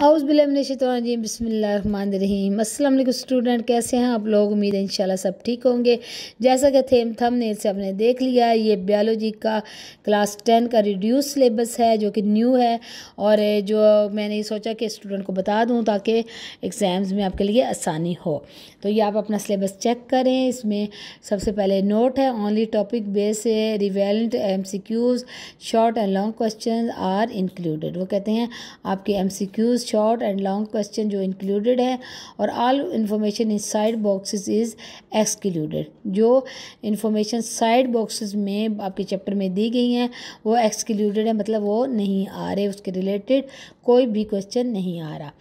house बिलमनशीम बसमीम असल student कैसे हैं आप लोग उम्मीद है इंशाल्लाह सब ठीक होंगे जैसा कि थेम थम ने से आपने देख लिया ये बायोलॉजी का क्लास टेन का रिड्यूस सिलेबस है जो कि न्यू है और जो मैंने सोचा कि स्टूडेंट को बता दूं ताकि एग्ज़ाम्स में आपके लिए आसानी हो तो ये आप अपना सिलेबस चेक करें इसमें सबसे पहले नोट है only topic base relevant M C Qs short and long question are included वो कहते हैं आपके M C Qs short and long question जो इंक्लूडेड है और all information in side boxes is excluded जो इन्फॉर्मेशन साइड बॉक्सेस में आपके चैप्टर में दी गई हैं वो एक्सक्लूडेड है मतलब वो नहीं आ रहे उसके रिलेटेड कोई भी क्वेश्चन नहीं आ रहा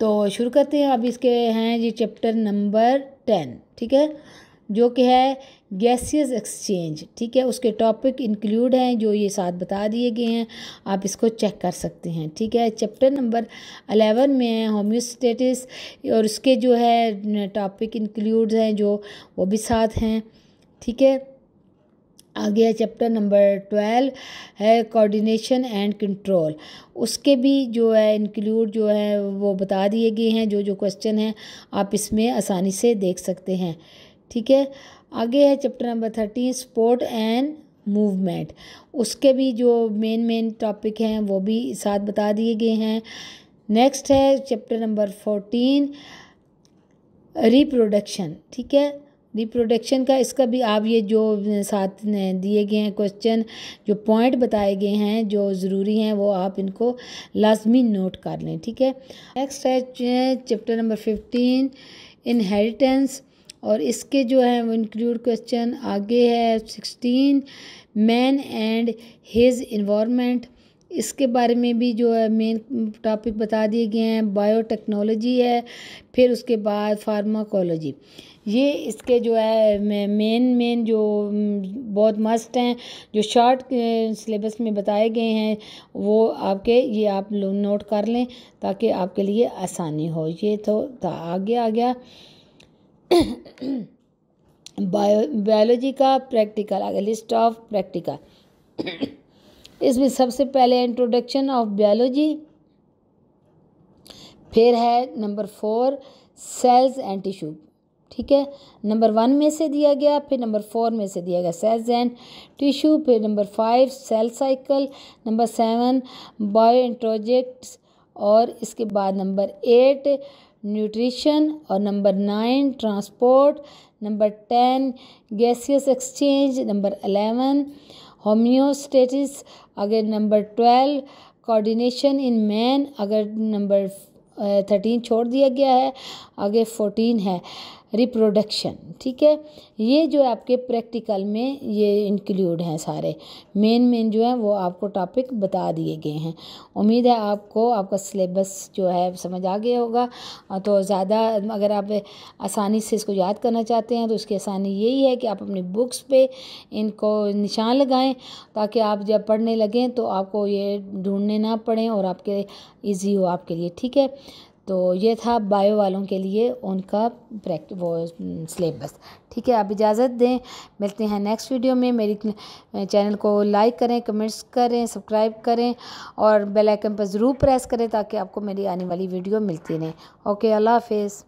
तो शुरू करते हैं अब इसके हैं जी चैप्टर नंबर टेन ठीक है जो कि है गैसियस एक्सचेंज ठीक है उसके टॉपिक इंक्लूड हैं जो ये साथ बता दिए गए हैं आप इसको चेक कर सकते हैं ठीक है चैप्टर नंबर अलेवन में है होम्योस्टेटिस और उसके जो है टॉपिक इंक्लूड हैं जो वो भी साथ हैं ठीक है आगे है चैप्टर नंबर ट्वेल्व है कोऑर्डिनेशन एंड कंट्रोल उसके भी जो है इंक्लूड जो है वो बता दिए गए हैं जो जो क्वेश्चन हैं आप इसमें आसानी से देख सकते हैं ठीक है आगे है chapter number thirteen support and movement उसके भी जो मेन मेन टॉपिक हैं वो भी साथ बता दिए गए हैं नेक्स्ट है चैप्टर नंबर फोर्टीन रिप्रोडक्शन ठीक है रिप्रोडक्शन का इसका भी आप ये जो साथ दिए गए हैं क्वेश्चन जो पॉइंट बताए गए हैं जो ज़रूरी हैं वो आप इनको लाजमी नोट कर लें ठीक है नेक्स्ट है चैप्टर नंबर फिफ्टीन इनहेरिटेंस और इसके जो है वो इंक्लूड क्वेश्चन आगे है sixteen man and his environment इसके बारे में भी जो है मेन टॉपिक बता दिए गए हैं बायोटेक्नोलॉजी है फिर उसके बाद फार्माकोलॉजी ये इसके जो है मेन मेन जो बहुत मस्त हैं जो शॉर्ट सिलेबस में बताए गए हैं वो आपके ये आप नोट कर लें ताकि आपके लिए आसानी हो ये तो आगे आ गया बायो बायोलॉजी का प्रैक्टिकल आगे लिस्ट ऑफ प्रैक्टिकल इसमें सबसे पहले इंट्रोडक्शन ऑफ बायोलॉजी फिर है number four cells and tissue ठीक है नंबर वन में से दिया गया फिर नंबर फोर में से दिया गया सेल्स एंड टिश्यू फिर number five cell cycle number seven bio energetics और इसके बाद नंबर एट न्यूट्रिशन और number nine transport number ten gaseous exchange number eleven homeostasis अगर number twelve coordination in man अगर नंबर थर्टीन छोड़ दिया गया है आगे फोर्टीन है रिप्रोडक्शन ठीक है ये जो आपके प्रैक्टिकल में ये इंक्लूड हैं सारे मेन मेन जो है वो आपको टॉपिक बता दिए गए हैं उम्मीद है आपको आपका सिलेबस जो है समझ आ गया होगा तो ज़्यादा अगर आप आसानी से इसको याद करना चाहते हैं तो उसकी आसानी यही है कि आप अपनी बुक्स पे इनको निशान लगाएं ताकि आप जब पढ़ने लगें तो आपको ये ढूंढने ना पड़ें और आपके ईजी हो आपके लिए ठीक है तो ये था बायो वालों के लिए उनका प्रैक्ट वो सिलेबस ठीक है आप इजाज़त दें मिलते हैं नेक्स्ट वीडियो में मेरी चैनल को लाइक करें कमेंट्स करें सब्सक्राइब करें और बेल आइकन पर ज़रूर प्रेस करें ताकि आपको मेरी आने वाली वीडियो मिलती रहे ओके अल्लाह हाफिज़